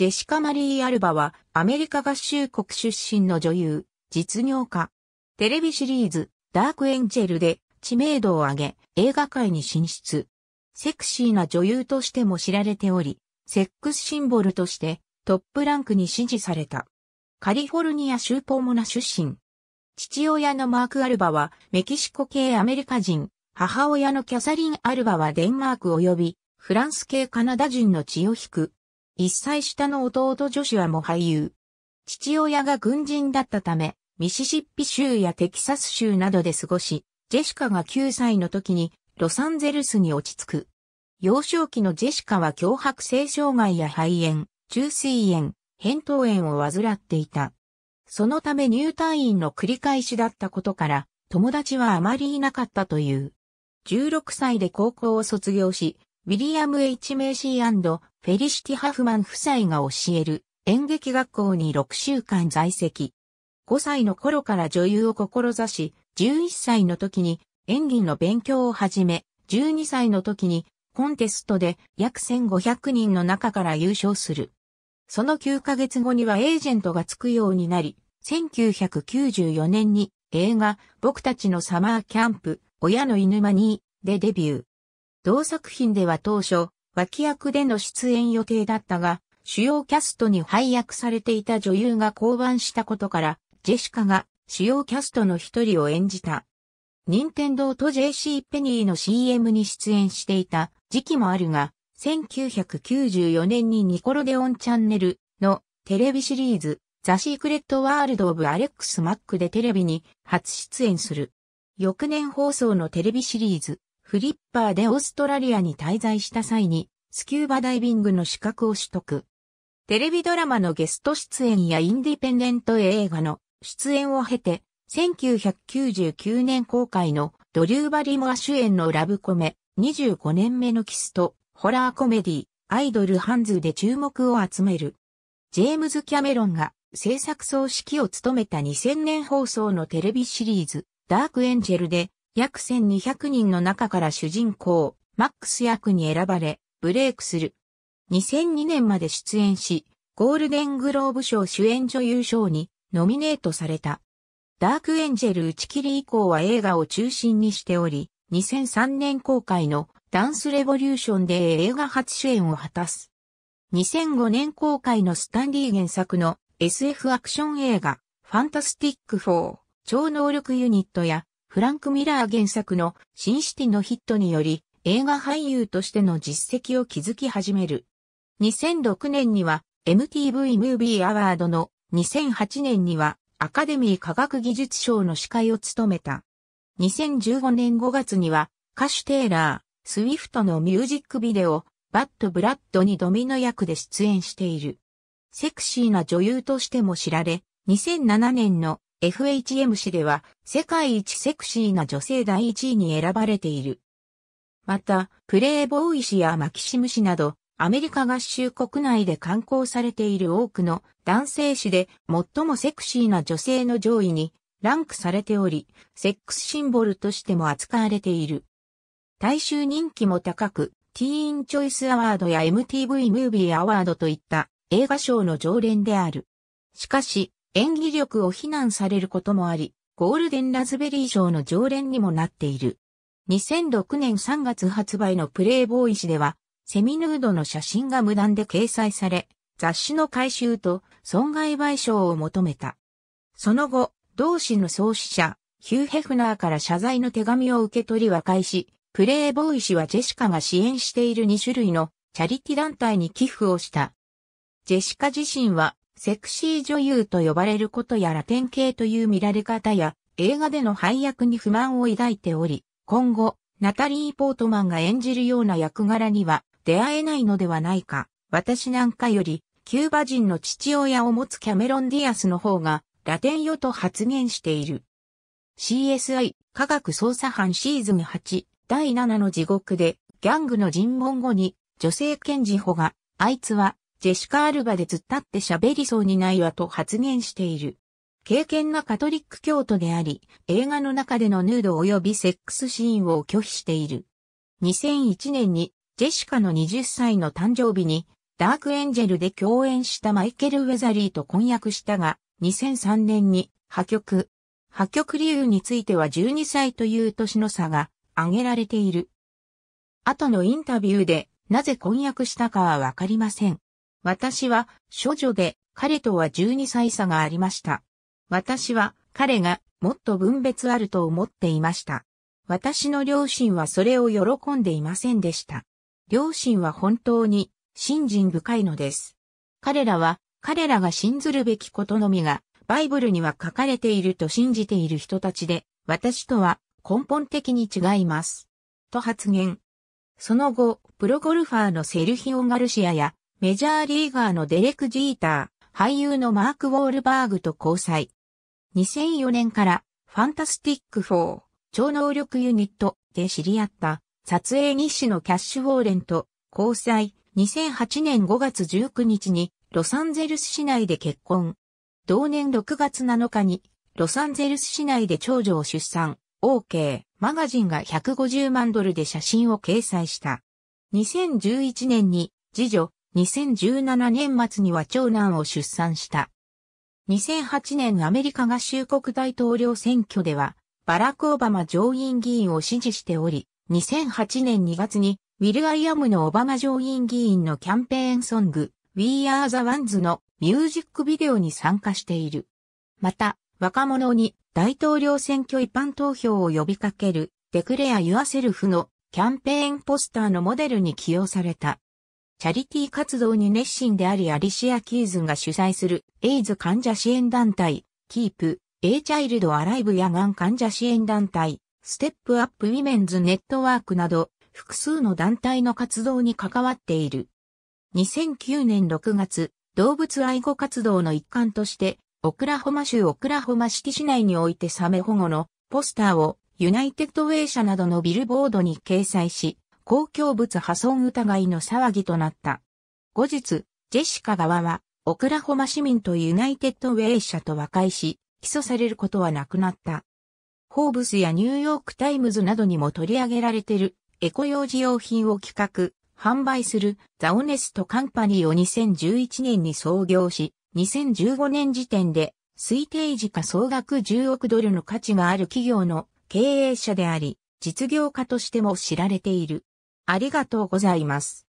ジェシカ・マリー・アルバは、アメリカ合衆国出身の女優、実業家。テレビシリーズ、ダークエンジェルで知名度を上げ、映画界に進出。セクシーな女優としても知られており、セックスシンボルとしてトップランクに支持された。カリフォルニア州ポーモナ出身。父親のマーク・アルバはメキシコ系アメリカ人、母親のキャサリン・アルバはデンマーク及びフランス系カナダ人の血を引く一歳下の弟ジョシュアも俳優。父親が軍人だったため、ミシシッピ州やテキサス州などで過ごし、ジェシカが9歳の時にロサンゼルスに落ち着く。幼少期のジェシカは脅迫性障害や肺炎、中水炎、扁桃炎を患っていた。そのため入退院の繰り返しだったことから、友達はあまりいなかったという。16歳で高校を卒業し、ウィリアム・ H・ メイシーフェリシティ・ハフマン夫妻が教える演劇学校に6週間在籍。5歳の頃から女優を志し、11歳の時に演技の勉強を始め、12歳の時にコンテストで約1500人の中から優勝する。その9ヶ月後にはエージェントがつくようになり、1994年に映画僕たちのサマーキャンプ、親の犬間にでデビュー。同作品では当初、脇役での出演予定だったが、主要キャストに配役されていた女優が降板したことから、ジェシカが主要キャストの一人を演じた。任天堂と JC ペニーの CM に出演していた時期もあるが、1994年にニコロデオンチャンネルのテレビシリーズ、ザ・シークレット・ワールド・オブ・アレックス・マックでテレビに初出演する。翌年放送のテレビシリーズ、フリッパーでオーストラリアに滞在した際に、スキューバダイビングの資格を取得。テレビドラマのゲスト出演やインディペンデント映画の出演を経て、1999年公開のドリュー・バリモア主演のラブコメ、25年目のキスと、ホラーコメディ、アイドルハンズで注目を集める。ジェームズ・キャメロンが制作総指揮を務めた2000年放送のテレビシリーズ、ダークエンジェルで、約1200人の中から主人公、マックス役に選ばれ、ブレイクする。2002年まで出演し、ゴールデングローブ賞主演女優賞にノミネートされた。ダークエンジェル打ち切り以降は映画を中心にしており、2003年公開のダンスレボリューションで映画初主演を果たす。2005年公開のスタンディ原作の SF アクション映画ファンタスティック4超能力ユニットやフランク・ミラー原作のシンシティのヒットにより映画俳優としての実績を築き始める。2006年には MTV ムービーアワードの2008年にはアカデミー科学技術賞の司会を務めた。2015年5月には歌手テイラー、スウィフトのミュージックビデオ、バッド・ブラッドにドミノ役で出演している。セクシーな女優としても知られ、2007年の FHM 誌では世界一セクシーな女性第1位に選ばれている。また、プレイボーイ誌やマキシム誌など、アメリカ合衆国内で刊行されている多くの男性誌で最もセクシーな女性の上位にランクされており、セックスシンボルとしても扱われている。大衆人気も高く、ティーンチョイスアワードや MTV ムービーアワードといった映画賞の常連である。しかし、演技力を非難されることもあり、ゴールデンラズベリー賞の常連にもなっている。2006年3月発売のプレイボーイ誌では、セミヌードの写真が無断で掲載され、雑誌の回収と損害賠償を求めた。その後、同誌の創始者、ヒュー・ヘフナーから謝罪の手紙を受け取り和解し、プレイボーイ氏はジェシカが支援している2種類のチャリティ団体に寄付をした。ジェシカ自身はセクシー女優と呼ばれることやラテン系という見られ方や、映画での配役に不満を抱いており、今後、ナタリー・ポートマンが演じるような役柄には出会えないのではないか。私なんかより、キューバ人の父親を持つキャメロン・ディアスの方が、ラテンよと発言している。CSI 科学捜査班シーズン8第7の地獄でギャングの尋問後に女性検事補があいつはジェシカ・アルバで突っ立って喋りそうにないわと発言している。敬虔なカトリック教徒であり、映画の中でのヌード及びセックスシーンを拒否している。2001年にジェシカの20歳の誕生日にダークエンジェルで共演したマイケル・ウェザリーと婚約したが、2003年に破局。破局理由については12歳という年の差が挙げられている。後のインタビューでなぜ婚約したかはわかりません。私は処女で彼とは12歳差がありました。私は彼がもっと分別あると思っていました。私の両親はそれを喜んでいませんでした。両親は本当に信心深いのです。彼らは彼らが信ずるべきことのみがバイブルには書かれていると信じている人たちで私とは根本的に違います。と発言。その後、プロゴルファーのセルヒオ・ガルシアやメジャーリーガーのデレク・ジーター、俳優のマーク・ウォールバーグと交際。2004年からファンタスティック4超能力ユニットで知り合った撮影日誌のキャッシュ・ウォーレンと交際2008年5月19日にロサンゼルス市内で結婚。同年6月7日にロサンゼルス市内で長女を出産。OK マガジンが150万ドルで写真を掲載した。2011年に次女2017年末には長男を出産した。2008年アメリカ合衆国大統領選挙では、バラク・オバマ上院議員を支持しており、2008年2月に、ウィル・アイアムのオバマ上院議員のキャンペーンソング、We Are the Ones のミュージックビデオに参加している。また、若者に大統領選挙一般投票を呼びかける、デクレア・ユアセルフのキャンペーンポスターのモデルに起用された。チャリティー活動に熱心でありアリシア・キーズが主催するエイズ患者支援団体、キープ、エイチャイルド・アライブやがん患者支援団体、ステップアップ・ウィメンズ・ネットワークなど、複数の団体の活動に関わっている。2009年6月、動物愛護活動の一環として、オクラホマ州オクラホマシティ市内においてサメ保護のポスターをユナイテッドウェイ社などのビルボードに掲載し、公共物破損疑いの騒ぎとなった。後日、ジェシカ側は、オクラホマ市民とユナイテッドウェイ社と和解し、起訴されることはなくなった。ホーブスやニューヨークタイムズなどにも取り上げられているエコ用事用品を企画、販売するザオネストカンパニーを2011年に創業し、2015年時点で推定時価総額10億ドルの価値がある企業の経営者であり、実業家としても知られている。ありがとうございます。